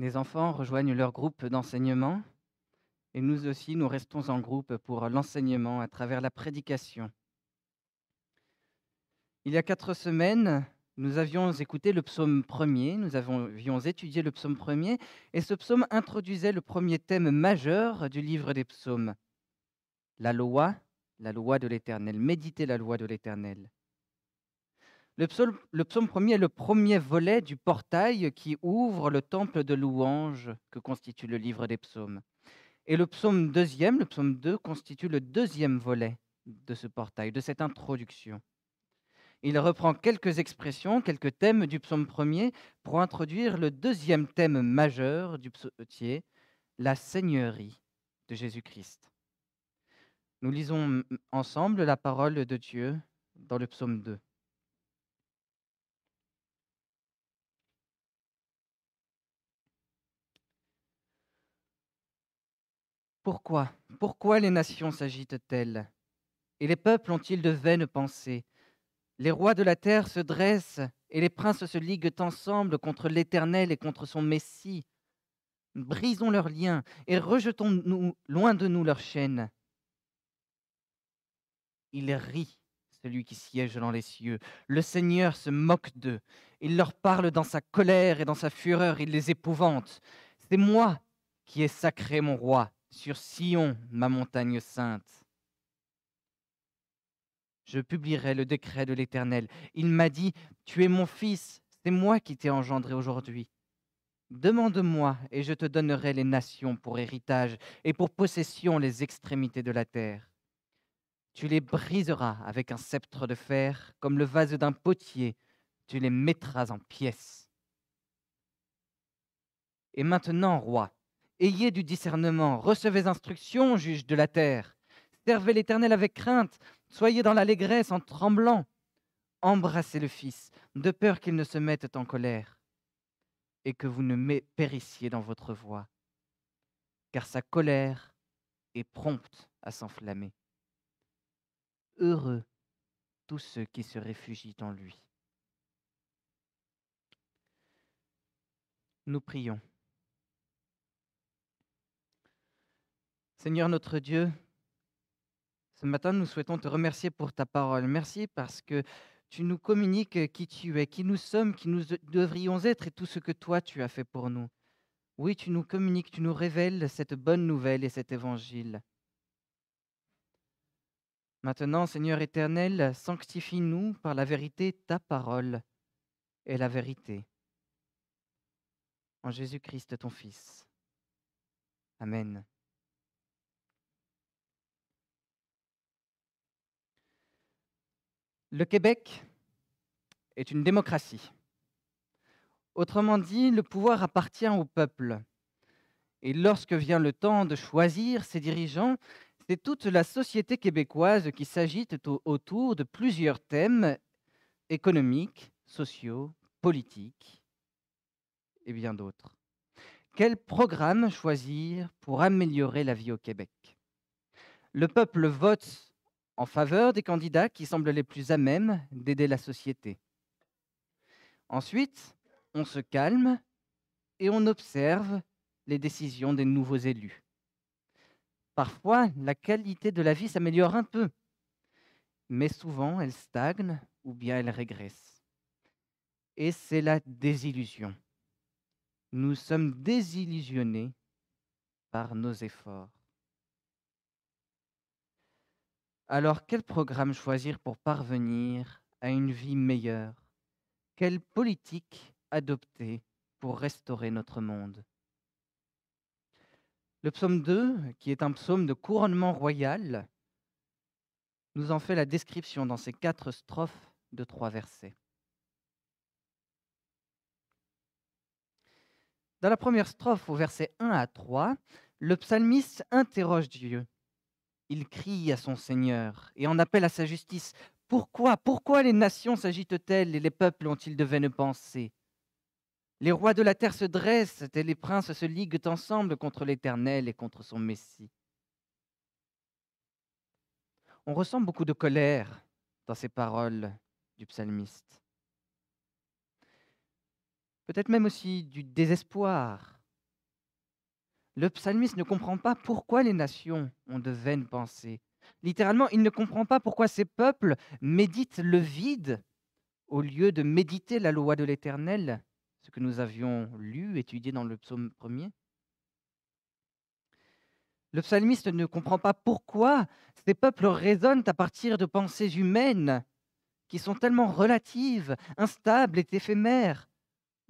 Les enfants rejoignent leur groupe d'enseignement et nous aussi, nous restons en groupe pour l'enseignement à travers la prédication. Il y a quatre semaines, nous avions écouté le psaume premier, nous avions étudié le psaume premier, et ce psaume introduisait le premier thème majeur du livre des psaumes, la loi, la loi de l'Éternel, méditer la loi de l'Éternel. Le psaume, premier est le premier volet du portail qui ouvre le temple de louange que constitue le livre des psaumes. Et le psaume deuxième, le psaume 2, constitue le deuxième volet de ce portail, de cette introduction. Il reprend quelques expressions, quelques thèmes du psaume premier pour introduire le deuxième thème majeur du psautier, la seigneurie de Jésus-Christ. Nous lisons ensemble la parole de Dieu dans le psaume 2. Pourquoi Pourquoi les nations s'agitent-elles Et les peuples ont-ils de vaines pensées Les rois de la terre se dressent et les princes se liguent ensemble contre l'Éternel et contre son Messie. Brisons leurs liens et rejetons-nous loin de nous leurs chaînes. Il rit, celui qui siège dans les cieux. Le Seigneur se moque d'eux. Il leur parle dans sa colère et dans sa fureur. Il les épouvante. C'est moi qui ai sacré mon roi sur Sion, ma montagne sainte. Je publierai le décret de l'Éternel. Il m'a dit, Tu es mon fils, c'est moi qui t'ai engendré aujourd'hui. Demande-moi, et je te donnerai les nations pour héritage, et pour possession les extrémités de la terre. Tu les briseras avec un sceptre de fer, comme le vase d'un potier, tu les mettras en pièces. Et maintenant, roi, Ayez du discernement, recevez instruction, juge de la terre. Servez l'Éternel avec crainte, soyez dans l'allégresse en tremblant. Embrassez le Fils, de peur qu'il ne se mette en colère et que vous ne périssiez dans votre voie, car sa colère est prompte à s'enflammer. Heureux tous ceux qui se réfugient en lui. Nous prions. Seigneur notre Dieu, ce matin, nous souhaitons te remercier pour ta parole. Merci parce que tu nous communiques qui tu es, qui nous sommes, qui nous devrions être et tout ce que toi tu as fait pour nous. Oui, tu nous communiques, tu nous révèles cette bonne nouvelle et cet évangile. Maintenant, Seigneur éternel, sanctifie-nous par la vérité, ta parole et la vérité. En Jésus-Christ, ton Fils. Amen. Le Québec est une démocratie. Autrement dit, le pouvoir appartient au peuple. Et lorsque vient le temps de choisir ses dirigeants, c'est toute la société québécoise qui s'agite autour de plusieurs thèmes économiques, sociaux, politiques et bien d'autres. Quel programme choisir pour améliorer la vie au Québec Le peuple vote en faveur des candidats qui semblent les plus à même d'aider la société. Ensuite, on se calme et on observe les décisions des nouveaux élus. Parfois, la qualité de la vie s'améliore un peu, mais souvent elle stagne ou bien elle régresse. Et c'est la désillusion. Nous sommes désillusionnés par nos efforts. Alors, quel programme choisir pour parvenir à une vie meilleure Quelle politique adopter pour restaurer notre monde Le psaume 2, qui est un psaume de couronnement royal, nous en fait la description dans ces quatre strophes de trois versets. Dans la première strophe, au verset 1 à 3, le psalmiste interroge Dieu il crie à son Seigneur et en appelle à sa justice. Pourquoi Pourquoi les nations s'agitent-elles et les peuples ont-ils de vaines pensées Les rois de la terre se dressent et les princes se liguent ensemble contre l'Éternel et contre son Messie. On ressent beaucoup de colère dans ces paroles du psalmiste. Peut-être même aussi du désespoir le psalmiste ne comprend pas pourquoi les nations ont de vaines pensées. Littéralement, il ne comprend pas pourquoi ces peuples méditent le vide au lieu de méditer la loi de l'Éternel, ce que nous avions lu, étudié dans le psaume premier. Le psalmiste ne comprend pas pourquoi ces peuples raisonnent à partir de pensées humaines qui sont tellement relatives, instables et éphémères,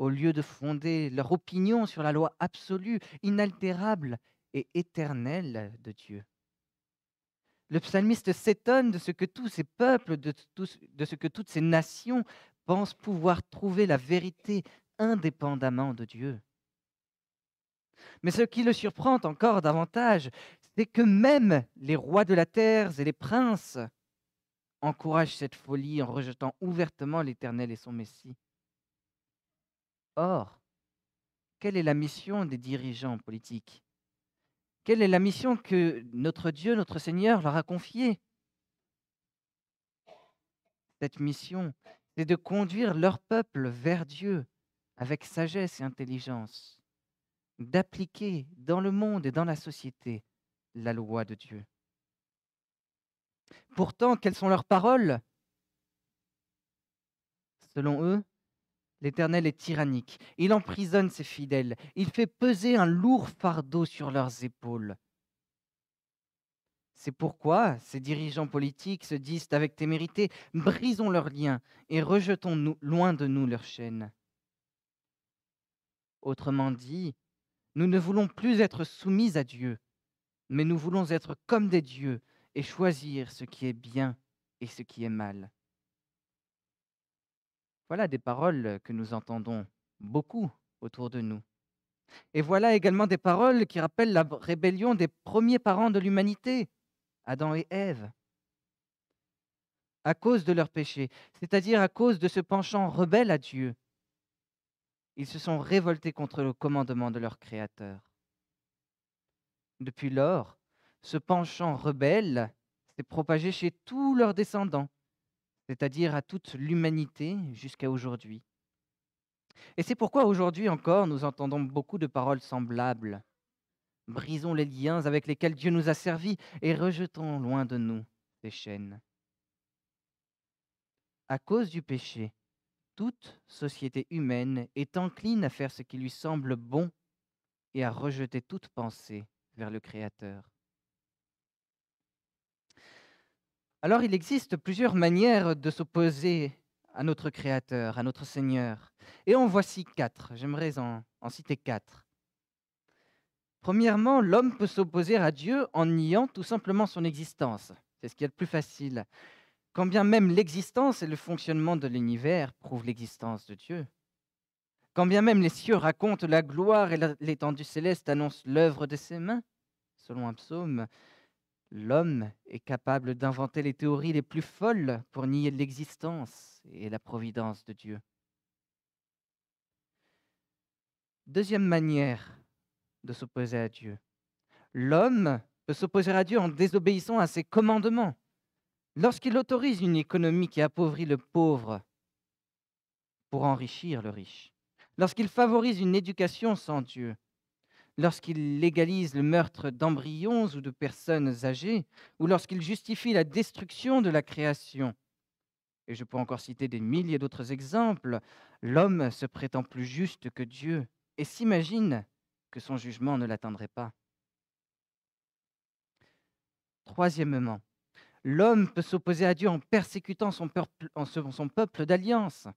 au lieu de fonder leur opinion sur la loi absolue, inaltérable et éternelle de Dieu. Le psalmiste s'étonne de ce que tous ces peuples, de, tous, de ce que toutes ces nations pensent pouvoir trouver la vérité indépendamment de Dieu. Mais ce qui le surprend encore davantage, c'est que même les rois de la terre et les princes encouragent cette folie en rejetant ouvertement l'Éternel et son Messie. Or, quelle est la mission des dirigeants politiques Quelle est la mission que notre Dieu, notre Seigneur leur a confiée Cette mission, c'est de conduire leur peuple vers Dieu avec sagesse et intelligence, d'appliquer dans le monde et dans la société la loi de Dieu. Pourtant, quelles sont leurs paroles Selon eux, L'Éternel est tyrannique, il emprisonne ses fidèles, il fait peser un lourd fardeau sur leurs épaules. C'est pourquoi ces dirigeants politiques se disent avec témérité, brisons leurs liens et rejetons -nous, loin de nous leurs chaînes. Autrement dit, nous ne voulons plus être soumis à Dieu, mais nous voulons être comme des dieux et choisir ce qui est bien et ce qui est mal. Voilà des paroles que nous entendons beaucoup autour de nous. Et voilà également des paroles qui rappellent la rébellion des premiers parents de l'humanité, Adam et Ève, à cause de leur péché, c'est-à-dire à cause de ce penchant rebelle à Dieu. Ils se sont révoltés contre le commandement de leur Créateur. Depuis lors, ce penchant rebelle s'est propagé chez tous leurs descendants c'est-à-dire à toute l'humanité jusqu'à aujourd'hui. Et c'est pourquoi aujourd'hui encore nous entendons beaucoup de paroles semblables. Brisons les liens avec lesquels Dieu nous a servis et rejetons loin de nous ces chaînes. À cause du péché, toute société humaine est encline à faire ce qui lui semble bon et à rejeter toute pensée vers le Créateur. Alors il existe plusieurs manières de s'opposer à notre Créateur, à notre Seigneur. Et en voici quatre. J'aimerais en, citer quatre. Premièrement, l'homme peut s'opposer à Dieu en niant tout simplement son existence. C'est ce qui est le plus facile. Quand bien même l'existence et le fonctionnement de l'univers prouvent l'existence de Dieu. Quand bien même les cieux racontent la gloire et l'étendue céleste annonce l'œuvre de ses mains, selon un psaume, L'homme est capable d'inventer les théories les plus folles pour nier l'existence et la providence de Dieu. Deuxième manière de s'opposer à Dieu. L'homme peut s'opposer à Dieu en désobéissant à ses commandements. Lorsqu'il autorise une économie qui appauvrit le pauvre pour enrichir le riche, lorsqu'il favorise une éducation sans Dieu, lorsqu'il légalise le meurtre d'embryons ou de personnes âgées, ou lorsqu'il justifie la destruction de la création. Et je peux encore citer des milliers d'autres exemples. L'homme se prétend plus juste que Dieu et s'imagine que son jugement ne l'atteindrait pas. Troisièmement, l'homme peut s'opposer à Dieu en persécutant son, peuple, son peuple d'alliance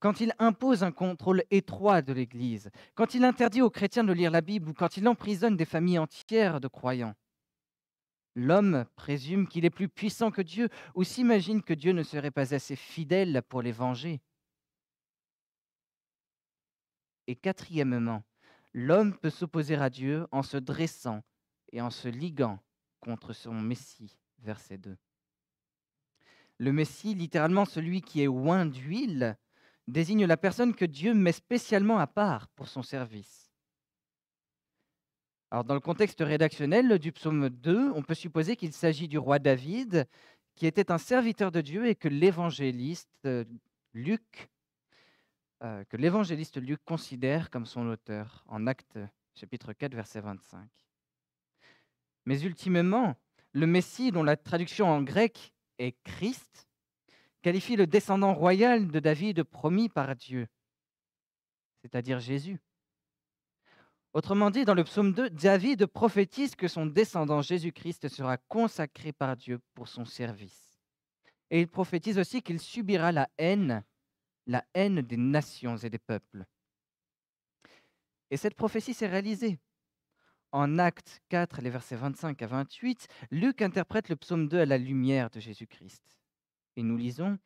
quand il impose un contrôle étroit de l'Église, quand il interdit aux chrétiens de lire la Bible ou quand il emprisonne des familles entières de croyants. L'homme présume qu'il est plus puissant que Dieu ou s'imagine que Dieu ne serait pas assez fidèle pour les venger. Et quatrièmement, l'homme peut s'opposer à Dieu en se dressant et en se liguant contre son Messie, verset 2. Le Messie, littéralement celui qui est oint d'huile, désigne la personne que Dieu met spécialement à part pour son service. Alors dans le contexte rédactionnel du psaume 2, on peut supposer qu'il s'agit du roi David, qui était un serviteur de Dieu et que l'évangéliste euh, Luc, euh, que l'évangéliste Luc considère comme son auteur en acte chapitre 4 verset 25. Mais ultimement, le Messie, dont la traduction en grec est Christ, qualifie le descendant royal de David promis par Dieu, c'est-à-dire Jésus. Autrement dit, dans le psaume 2, David prophétise que son descendant Jésus-Christ sera consacré par Dieu pour son service. Et il prophétise aussi qu'il subira la haine, la haine des nations et des peuples. Et cette prophétie s'est réalisée. En Actes 4, les versets 25 à 28, Luc interprète le psaume 2 à la lumière de Jésus-Christ. Et nous lisons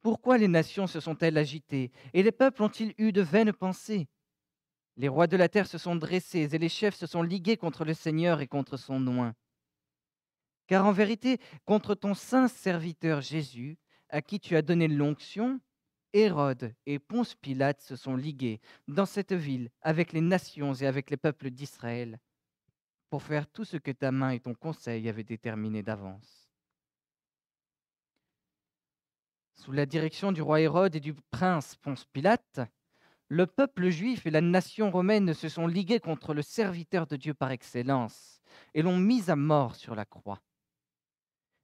Pourquoi les nations se sont-elles agitées et les peuples ont-ils eu de vaines pensées Les rois de la terre se sont dressés et les chefs se sont ligués contre le Seigneur et contre son oin. Car en vérité, contre ton saint serviteur Jésus, à qui tu as donné l'onction, Hérode et Ponce Pilate se sont ligués dans cette ville avec les nations et avec les peuples d'Israël pour faire tout ce que ta main et ton conseil avaient déterminé d'avance. Sous la direction du roi Hérode et du prince Ponce Pilate, le peuple juif et la nation romaine se sont ligués contre le serviteur de Dieu par excellence et l'ont mis à mort sur la croix.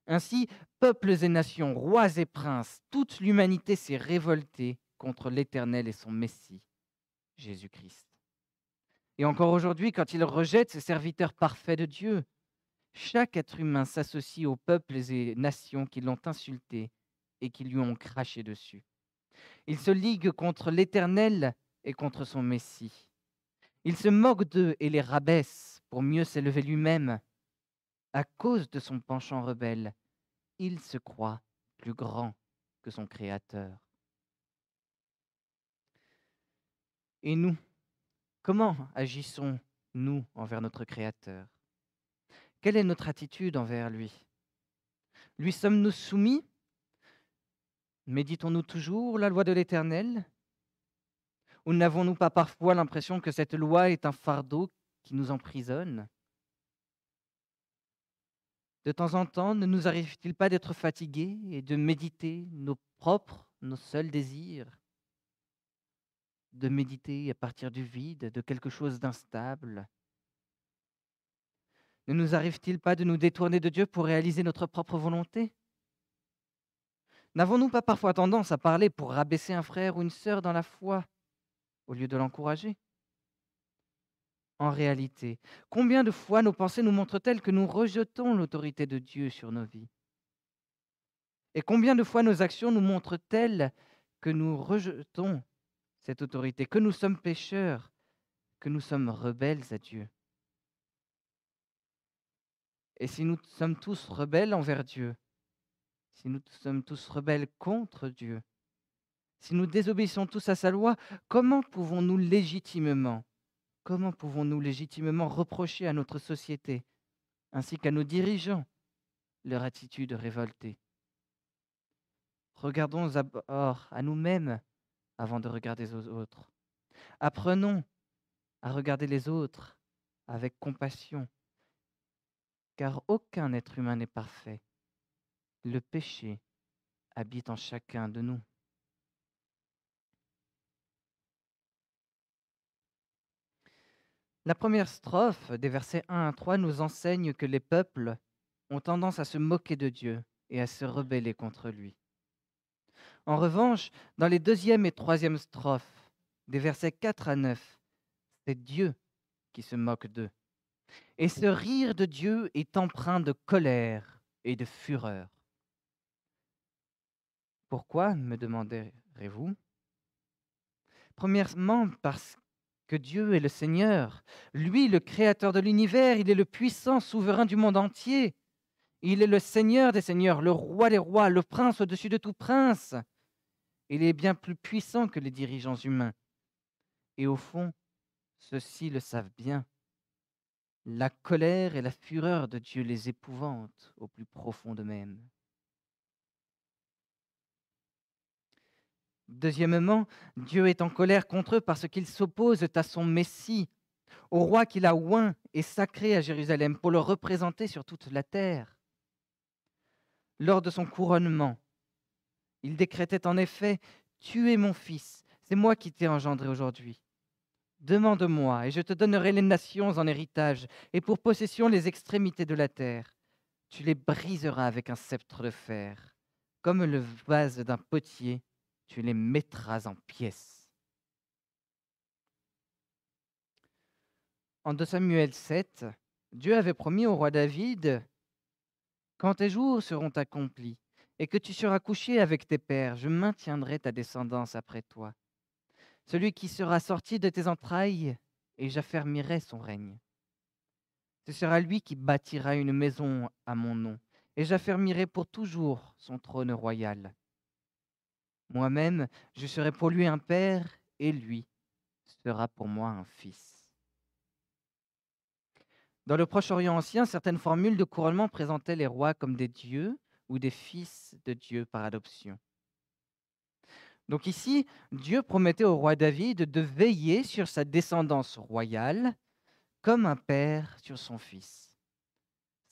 Ainsi, peuples et nations, rois et princes, toute l'humanité s'est révoltée contre l'Éternel et son Messie, Jésus-Christ. Et encore aujourd'hui, quand il rejette ses serviteurs parfaits de Dieu, chaque être humain s'associe aux peuples et nations qui l'ont insulté et qui lui ont craché dessus. Il se ligue contre l'Éternel et contre son Messie. Il se moque d'eux et les rabaisse pour mieux s'élever lui-même. À cause de son penchant rebelle, il se croit plus grand que son Créateur. Et nous, comment agissons-nous envers notre Créateur Quelle est notre attitude envers lui Lui sommes-nous soumis Méditons-nous toujours la loi de l'Éternel Ou n'avons-nous pas parfois l'impression que cette loi est un fardeau qui nous emprisonne De temps en temps, ne nous arrive-t-il pas d'être fatigués et de méditer nos propres, nos seuls désirs De méditer à partir du vide, de quelque chose d'instable Ne nous arrive-t-il pas de nous détourner de Dieu pour réaliser notre propre volonté N'avons-nous pas parfois tendance à parler pour rabaisser un frère ou une sœur dans la foi, au lieu de l'encourager En réalité, combien de fois nos pensées nous montrent-elles que nous rejetons l'autorité de Dieu sur nos vies Et combien de fois nos actions nous montrent-elles que nous rejetons cette autorité, que nous sommes pécheurs, que nous sommes rebelles à Dieu Et si nous sommes tous rebelles envers Dieu, si nous sommes tous rebelles contre Dieu, si nous désobéissons tous à sa loi, comment pouvons-nous légitimement, comment pouvons-nous légitimement reprocher à notre société, ainsi qu'à nos dirigeants, leur attitude révoltée Regardons d'abord à nous-mêmes avant de regarder aux autres. Apprenons à regarder les autres avec compassion, car aucun être humain n'est parfait le péché habite en chacun de nous. La première strophe des versets 1 à 3 nous enseigne que les peuples ont tendance à se moquer de Dieu et à se rebeller contre lui. En revanche, dans les deuxième et troisième strophes des versets 4 à 9, c'est Dieu qui se moque d'eux. Et ce rire de Dieu est empreint de colère et de fureur. Pourquoi, me demanderez-vous Premièrement, parce que Dieu est le Seigneur, lui le Créateur de l'univers, il est le puissant souverain du monde entier. Il est le Seigneur des Seigneurs, le Roi des Rois, le Prince au-dessus de tout prince. Il est bien plus puissant que les dirigeants humains. Et au fond, ceux-ci le savent bien. La colère et la fureur de Dieu les épouvantent au plus profond de mêmes Deuxièmement, Dieu est en colère contre eux parce qu'ils s'opposent à son Messie, au roi qu'il a oint et sacré à Jérusalem pour le représenter sur toute la terre. Lors de son couronnement, il décrétait en effet Tu es mon fils, c'est moi qui t'ai engendré aujourd'hui. Demande-moi, et je te donnerai les nations en héritage, et pour possession les extrémités de la terre. Tu les briseras avec un sceptre de fer, comme le vase d'un potier tu les mettras en pièces. En 2 Samuel 7, Dieu avait promis au roi David, Quand tes jours seront accomplis et que tu seras couché avec tes pères, je maintiendrai ta descendance après toi, celui qui sera sorti de tes entrailles, et j'affermirai son règne. Ce sera lui qui bâtira une maison à mon nom, et j'affermirai pour toujours son trône royal. Moi-même, je serai pour lui un père et lui sera pour moi un fils. Dans le Proche-Orient ancien, certaines formules de couronnement présentaient les rois comme des dieux ou des fils de Dieu par adoption. Donc ici, Dieu promettait au roi David de veiller sur sa descendance royale comme un père sur son fils.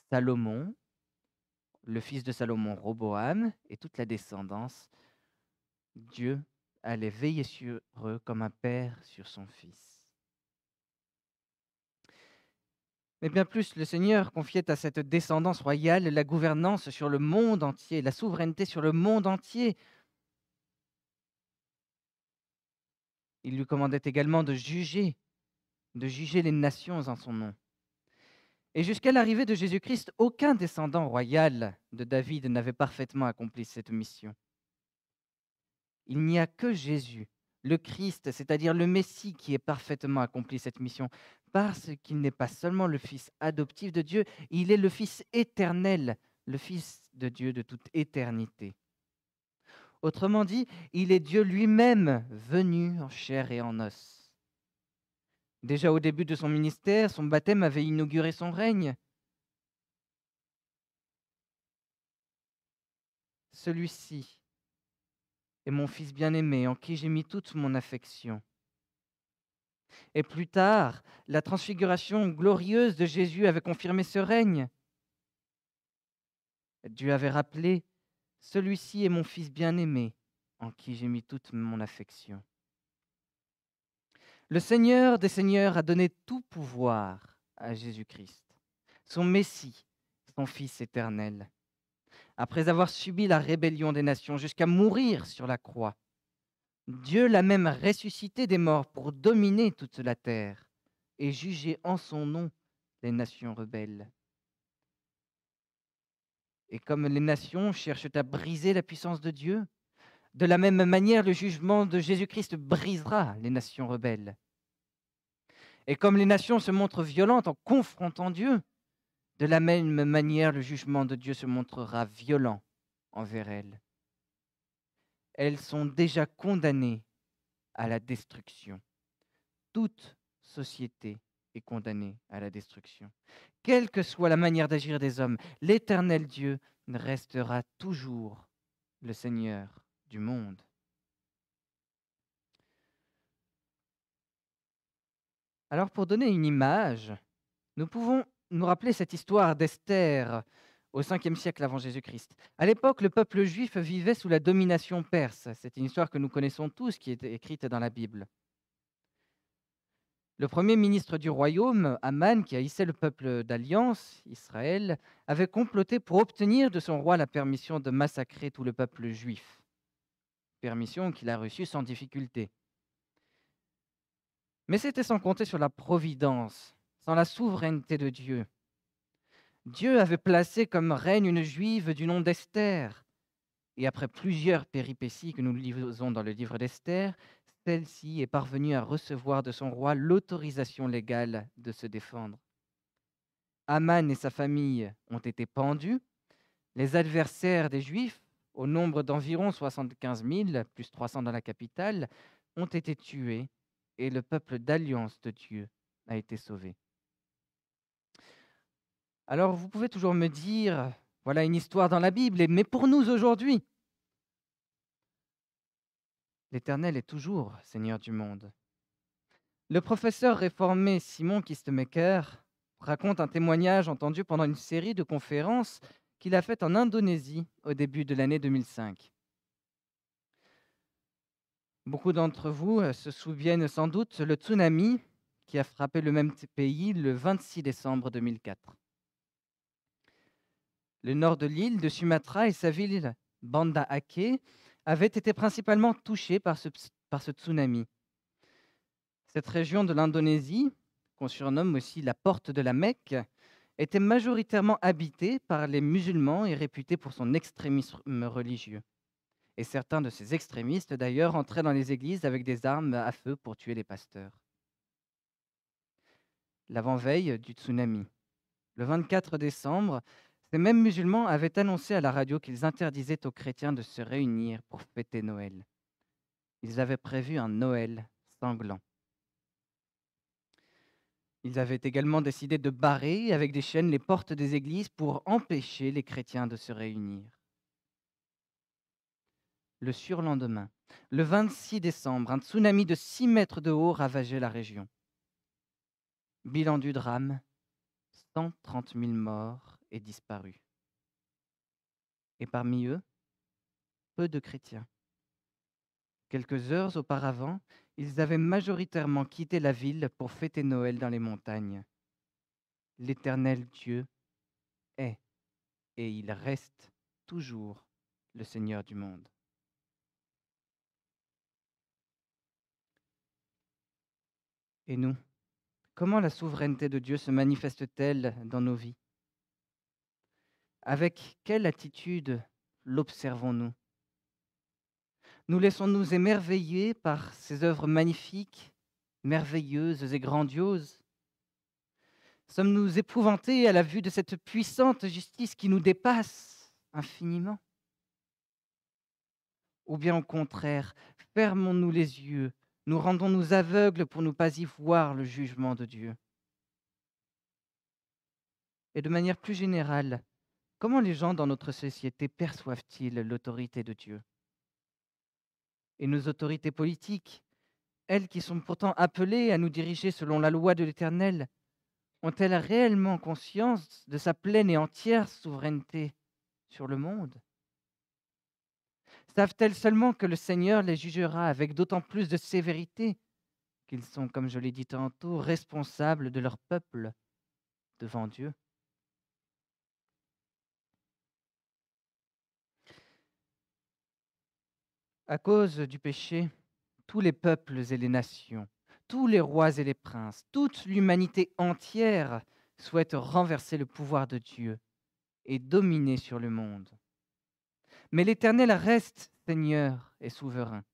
Salomon, le fils de Salomon Roboam et toute la descendance Dieu allait veiller sur eux comme un père sur son fils. Mais bien plus, le Seigneur confiait à cette descendance royale la gouvernance sur le monde entier, la souveraineté sur le monde entier. Il lui commandait également de juger, de juger les nations en son nom. Et jusqu'à l'arrivée de Jésus-Christ, aucun descendant royal de David n'avait parfaitement accompli cette mission. Il n'y a que Jésus, le Christ, c'est-à-dire le Messie, qui est parfaitement accompli cette mission, parce qu'il n'est pas seulement le Fils adoptif de Dieu, il est le Fils éternel, le Fils de Dieu de toute éternité. Autrement dit, il est Dieu lui-même venu en chair et en os. Déjà au début de son ministère, son baptême avait inauguré son règne. Celui-ci « Et mon Fils bien-aimé, en qui j'ai mis toute mon affection. Et plus tard, la transfiguration glorieuse de Jésus avait confirmé ce règne. Dieu avait rappelé, Celui-ci est mon Fils bien-aimé, en qui j'ai mis toute mon affection. Le Seigneur des Seigneurs a donné tout pouvoir à Jésus-Christ, son Messie, son Fils éternel après avoir subi la rébellion des nations jusqu'à mourir sur la croix. Dieu l'a même ressuscité des morts pour dominer toute la terre et juger en son nom les nations rebelles. Et comme les nations cherchent à briser la puissance de Dieu, de la même manière le jugement de Jésus-Christ brisera les nations rebelles. Et comme les nations se montrent violentes en confrontant Dieu, de la même manière, le jugement de Dieu se montrera violent envers elles. Elles sont déjà condamnées à la destruction. Toute société est condamnée à la destruction. Quelle que soit la manière d'agir des hommes, l'éternel Dieu restera toujours le Seigneur du monde. Alors pour donner une image, nous pouvons nous rappeler cette histoire d'Esther au 5 siècle avant Jésus-Christ. À l'époque, le peuple juif vivait sous la domination perse. C'est une histoire que nous connaissons tous, qui est écrite dans la Bible. Le premier ministre du royaume, Aman, qui haïssait le peuple d'alliance, Israël, avait comploté pour obtenir de son roi la permission de massacrer tout le peuple juif. Permission qu'il a reçue sans difficulté. Mais c'était sans compter sur la providence sans la souveraineté de Dieu. Dieu avait placé comme reine une juive du nom d'Esther. Et après plusieurs péripéties que nous lisons dans le livre d'Esther, celle-ci est parvenue à recevoir de son roi l'autorisation légale de se défendre. Aman et sa famille ont été pendus. Les adversaires des Juifs, au nombre d'environ 75 000, plus 300 dans la capitale, ont été tués et le peuple d'alliance de Dieu a été sauvé. Alors vous pouvez toujours me dire, voilà une histoire dans la Bible, mais pour nous aujourd'hui, l'Éternel est toujours Seigneur du monde. Le professeur réformé Simon Kistemaker raconte un témoignage entendu pendant une série de conférences qu'il a faites en Indonésie au début de l'année 2005. Beaucoup d'entre vous euh, se souviennent sans doute le tsunami qui a frappé le même pays le 26 décembre 2004. Le nord de l'île de Sumatra et sa ville Banda Ake, avaient été principalement touchés par par ce tsunami. Cette région de l'Indonésie, qu'on surnomme aussi la porte de la Mecque, était majoritairement habitée par les musulmans et réputée pour son extrémisme religieux. Et certains de ces extrémistes, d'ailleurs, entraient dans les églises avec des armes à feu pour tuer les pasteurs. L'avant-veille du tsunami. Le 24 décembre, ces mêmes musulmans avaient annoncé à la radio qu'ils interdisaient aux chrétiens de se réunir pour fêter Noël. Ils avaient prévu un Noël sanglant. Ils avaient également décidé de barrer avec des chaînes les portes des églises pour empêcher les chrétiens de se réunir. Le surlendemain, le 26 décembre, un tsunami de 6 mètres de haut ravageait la région. Bilan du drame, 130 000 morts, est disparu. Et parmi eux, peu de chrétiens. Quelques heures auparavant, ils avaient majoritairement quitté la ville pour fêter Noël dans les montagnes. L'Éternel Dieu est et il reste toujours le Seigneur du monde. Et nous, comment la souveraineté de Dieu se manifeste-t-elle dans nos vies avec quelle attitude l'observons-nous Nous laissons-nous émerveiller par ces œuvres magnifiques, merveilleuses et grandioses Sommes-nous épouvantés à la vue de cette puissante justice qui nous dépasse infiniment Ou bien au contraire, fermons-nous les yeux, nous rendons-nous aveugles pour ne pas y voir le jugement de Dieu Et de manière plus générale, Comment les gens dans notre société perçoivent-ils l'autorité de Dieu Et nos autorités politiques, elles qui sont pourtant appelées à nous diriger selon la loi de l'Éternel, ont-elles réellement conscience de sa pleine et entière souveraineté sur le monde Savent-elles seulement que le Seigneur les jugera avec d'autant plus de sévérité qu'ils sont, comme je l'ai dit tantôt, responsables de leur peuple devant Dieu à cause du péché, tous les peuples et les nations, tous les rois et les princes, toute l'humanité entière souhaite renverser le pouvoir de Dieu et dominer sur le monde. Mais l'Éternel reste Seigneur et souverain.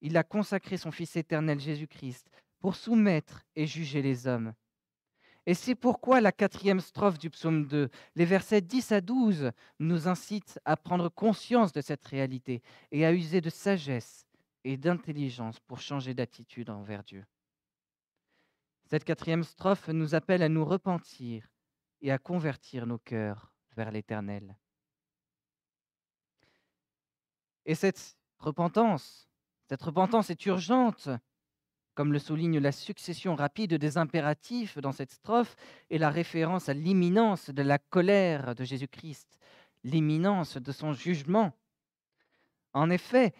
Il a consacré son Fils éternel Jésus-Christ pour soumettre et juger les hommes et c'est pourquoi la quatrième strophe du psaume 2, les versets 10 à 12, nous incite à prendre conscience de cette réalité et à user de sagesse et d'intelligence pour changer d'attitude envers Dieu. Cette quatrième strophe nous appelle à nous repentir et à convertir nos cœurs vers l'Éternel. Et cette repentance, cette repentance est urgente comme le souligne la succession rapide des impératifs dans cette strophe et la référence à l'imminence de la colère de Jésus-Christ, l'imminence de son jugement. En effet,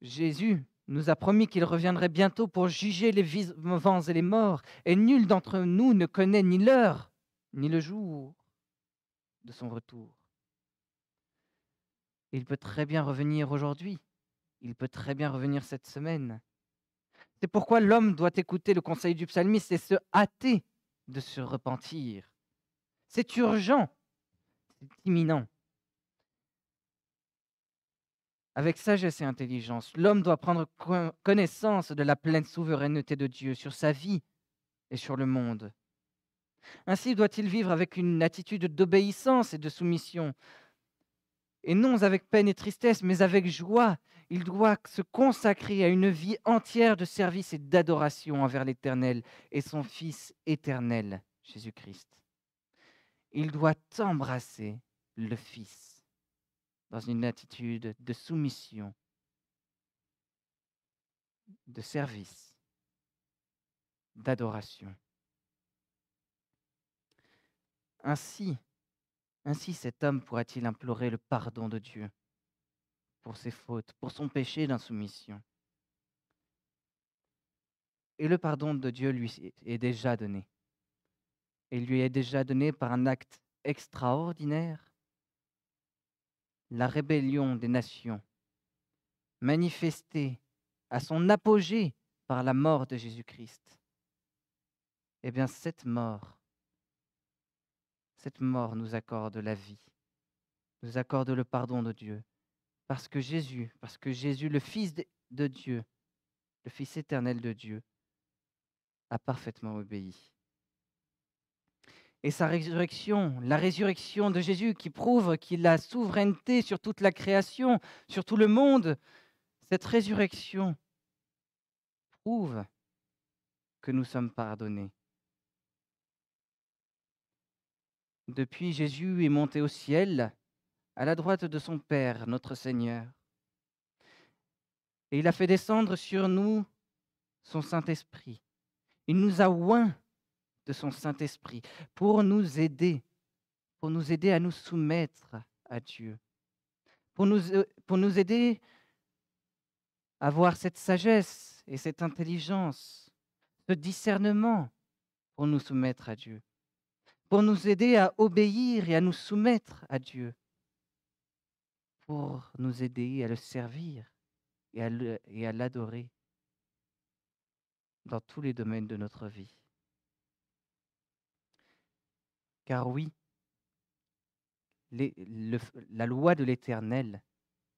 Jésus nous a promis qu'il reviendrait bientôt pour juger les vivants et les morts, et nul d'entre nous ne connaît ni l'heure, ni le jour de son retour. Il peut très bien revenir aujourd'hui, il peut très bien revenir cette semaine, c'est pourquoi l'homme doit écouter le conseil du psalmiste et se hâter de se repentir. C'est urgent, c'est imminent. Avec sagesse et intelligence, l'homme doit prendre connaissance de la pleine souveraineté de Dieu sur sa vie et sur le monde. Ainsi doit-il vivre avec une attitude d'obéissance et de soumission et non avec peine et tristesse, mais avec joie. Il doit se consacrer à une vie entière de service et d'adoration envers l'Éternel et son Fils éternel, Jésus-Christ. Il doit embrasser le Fils dans une attitude de soumission, de service, d'adoration. Ainsi, ainsi cet homme pourra-t-il implorer le pardon de Dieu pour ses fautes, pour son péché d'insoumission. Et le pardon de Dieu lui est déjà donné. Et lui est déjà donné par un acte extraordinaire, la rébellion des nations, manifestée à son apogée par la mort de Jésus-Christ. Eh bien, cette mort cette mort nous accorde la vie, nous accorde le pardon de Dieu. Parce que Jésus, parce que Jésus, le Fils de Dieu, le Fils éternel de Dieu, a parfaitement obéi. Et sa résurrection, la résurrection de Jésus qui prouve qu'il a souveraineté sur toute la création, sur tout le monde, cette résurrection prouve que nous sommes pardonnés Depuis, Jésus est monté au ciel, à la droite de son Père, notre Seigneur. Et il a fait descendre sur nous son Saint-Esprit. Il nous a oint de son Saint-Esprit pour nous aider, pour nous aider à nous soumettre à Dieu, pour nous, euh, pour nous aider à avoir cette sagesse et cette intelligence, ce discernement pour nous soumettre à Dieu pour nous aider à obéir et à nous soumettre à Dieu, pour nous aider à le servir et à l'adorer dans tous les domaines de notre vie. Car oui, la loi de l'Éternel,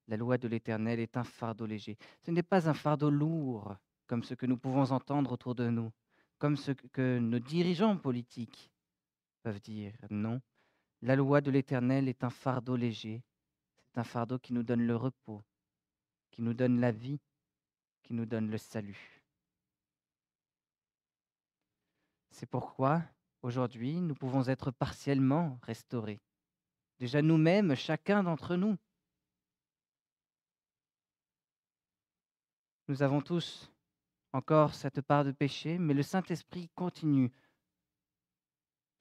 la loi de l'Éternel est un fardeau léger. Ce n'est pas un fardeau lourd comme ce que nous pouvons entendre autour de nous, comme ce que nos dirigeants politiques peuvent dire non. La loi de l'Éternel est un fardeau léger, c'est un fardeau qui nous donne le repos, qui nous donne la vie, qui nous donne le salut. C'est pourquoi, aujourd'hui, nous pouvons être partiellement restaurés, déjà nous-mêmes, chacun d'entre nous. Nous avons tous encore cette part de péché, mais le Saint-Esprit continue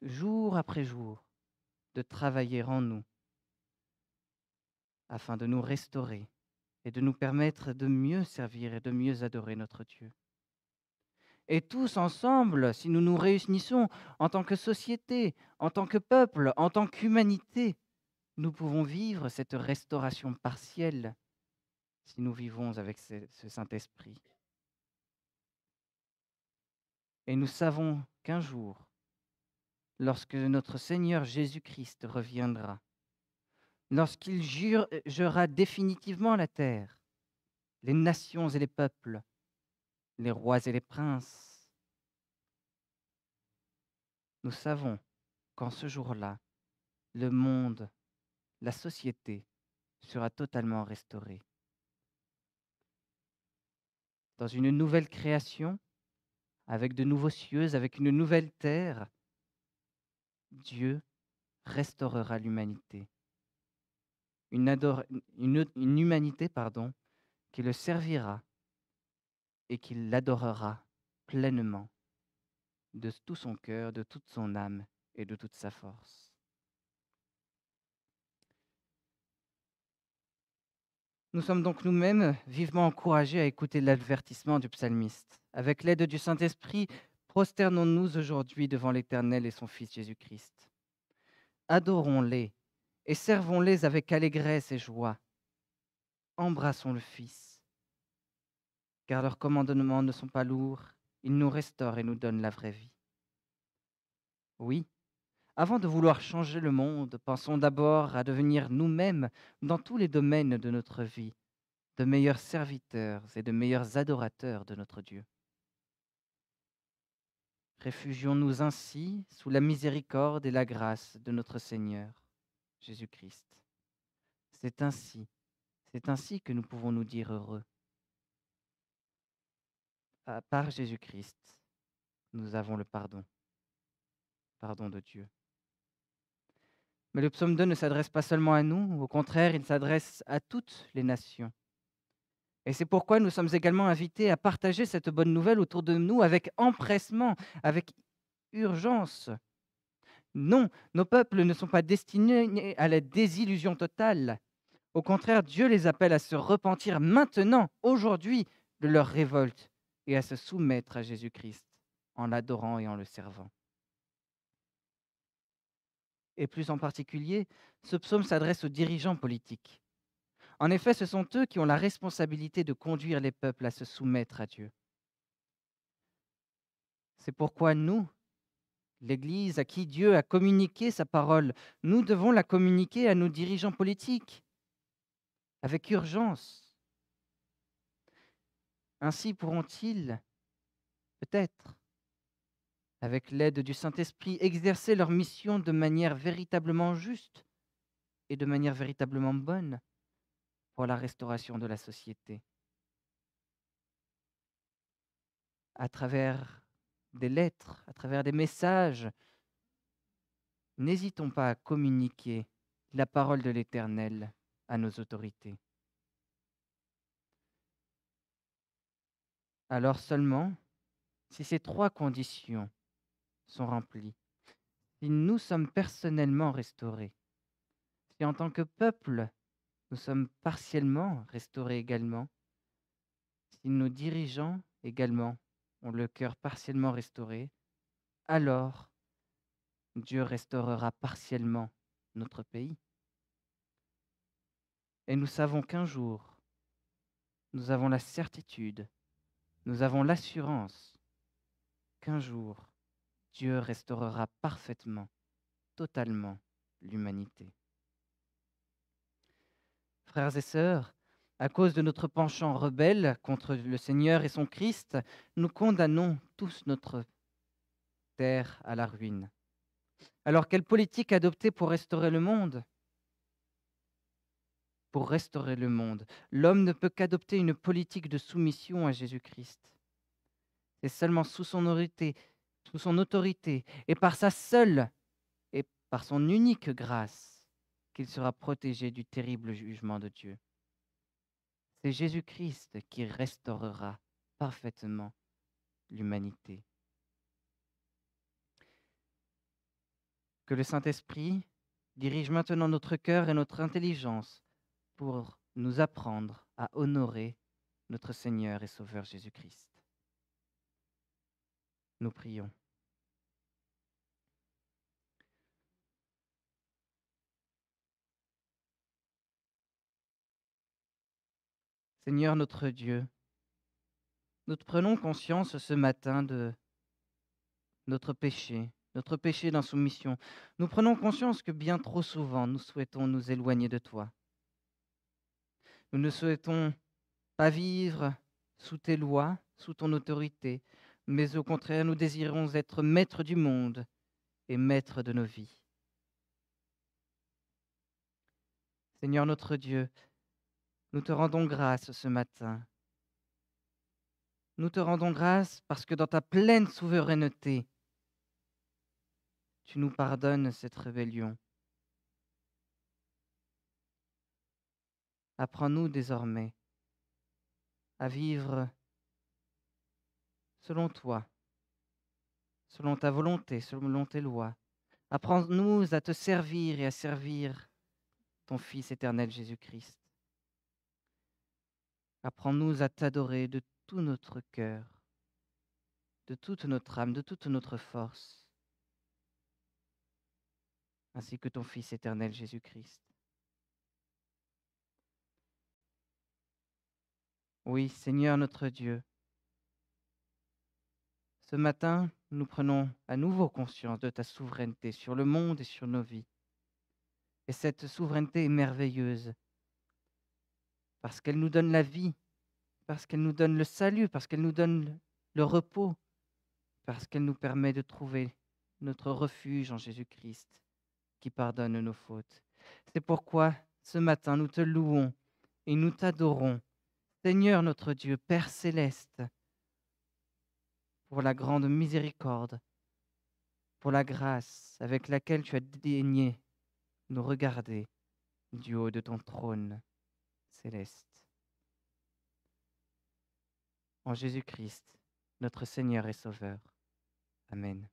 jour après jour, de travailler en nous afin de nous restaurer et de nous permettre de mieux servir et de mieux adorer notre Dieu. Et tous ensemble, si nous nous réunissons en tant que société, en tant que peuple, en tant qu'humanité, nous pouvons vivre cette restauration partielle si nous vivons avec ce Saint-Esprit. Et nous savons qu'un jour, lorsque notre Seigneur Jésus-Christ reviendra, lorsqu'il jugera euh, définitivement la terre, les nations et les peuples, les rois et les princes. Nous savons qu'en ce jour-là, le monde, la société sera totalement restaurée. Dans une nouvelle création, avec de nouveaux cieux, avec une nouvelle terre, Dieu restaurera l'humanité. Une, humanité pardon, qui le servira et qui l'adorera pleinement de tout son cœur, de toute son âme et de toute sa force. Nous sommes donc nous-mêmes vivement encouragés à écouter l'advertissement du psalmiste. Avec l'aide du Saint-Esprit, Prosternons-nous aujourd'hui devant l'Éternel et son Fils Jésus-Christ. Adorons-les et servons-les avec allégresse et joie. Embrassons le Fils, car leurs commandements ne sont pas lourds, ils nous restaurent et nous donnent la vraie vie. Oui, avant de vouloir changer le monde, pensons d'abord à devenir nous-mêmes dans tous les domaines de notre vie de meilleurs serviteurs et de meilleurs adorateurs de notre Dieu. Réfugions-nous ainsi sous la miséricorde et la grâce de notre Seigneur Jésus-Christ. C'est ainsi, c'est ainsi que nous pouvons nous dire heureux. Par Jésus-Christ, nous avons le pardon, pardon de Dieu. Mais le psaume 2 ne s'adresse pas seulement à nous, au contraire, il s'adresse à toutes les nations. Et c'est pourquoi nous sommes également invités à partager cette bonne nouvelle autour de nous avec empressement, avec urgence. Non, nos peuples ne sont pas destinés à la désillusion totale. Au contraire, Dieu les appelle à se repentir maintenant, aujourd'hui, de leur révolte et à se soumettre à Jésus-Christ en l'adorant et en le servant. Et plus en particulier, ce psaume s'adresse aux dirigeants politiques. En effet, ce sont eux qui ont la responsabilité de conduire les peuples à se soumettre à Dieu. C'est pourquoi nous, l'Église à qui Dieu a communiqué sa parole, nous devons la communiquer à nos dirigeants politiques, avec urgence. Ainsi pourront-ils, peut-être, avec l'aide du Saint-Esprit, exercer leur mission de manière véritablement juste et de manière véritablement bonne pour la restauration de la société. À travers des lettres, à travers des messages, n'hésitons pas à communiquer la parole de l'Éternel à nos autorités. Alors seulement, si ces trois conditions sont remplies, si nous sommes personnellement restaurés, si en tant que peuple, nous sommes partiellement restaurés également, si nos dirigeants également ont le cœur partiellement restauré, alors Dieu restaurera partiellement notre pays. Et nous savons qu'un jour, nous avons la certitude, nous avons l'assurance qu'un jour, Dieu restaurera parfaitement, totalement l'humanité frères et sœurs, à cause de notre penchant rebelle contre le Seigneur et son Christ, nous condamnons tous notre terre à la ruine. Alors quelle politique adopter pour restaurer le monde Pour restaurer le monde, l'homme ne peut qu'adopter une politique de soumission à Jésus-Christ. C'est seulement sous son autorité, sous son autorité et par sa seule et par son unique grâce qu'il sera protégé du terrible jugement de Dieu. C'est Jésus-Christ qui restaurera parfaitement l'humanité. Que le Saint-Esprit dirige maintenant notre cœur et notre intelligence pour nous apprendre à honorer notre Seigneur et Sauveur Jésus-Christ. Nous prions. Seigneur notre Dieu, nous prenons conscience ce matin de notre péché, notre péché d'insoumission. Nous prenons conscience que bien trop souvent nous souhaitons nous éloigner de toi. Nous ne souhaitons pas vivre sous tes lois, sous ton autorité, mais au contraire nous désirons être maîtres du monde et maîtres de nos vies. Seigneur notre Dieu, nous te rendons grâce ce matin. Nous te rendons grâce parce que dans ta pleine souveraineté, tu nous pardonnes cette rébellion. Apprends-nous désormais à vivre selon toi, selon ta volonté, selon tes lois. Apprends-nous à te servir et à servir ton Fils éternel Jésus-Christ. Apprends-nous à t'adorer de tout notre cœur, de toute notre âme, de toute notre force, ainsi que ton Fils éternel Jésus-Christ. Oui, Seigneur notre Dieu, ce matin, nous prenons à nouveau conscience de ta souveraineté sur le monde et sur nos vies. Et cette souveraineté est merveilleuse, parce qu'elle nous donne la vie parce qu'elle nous donne le salut, parce qu'elle nous donne le repos, parce qu'elle nous permet de trouver notre refuge en Jésus-Christ qui pardonne nos fautes. C'est pourquoi ce matin nous te louons et nous t'adorons, Seigneur notre Dieu, Père céleste, pour la grande miséricorde, pour la grâce avec laquelle tu as daigné nous regarder du haut de ton trône céleste en Jésus-Christ, notre Seigneur et Sauveur. Amen.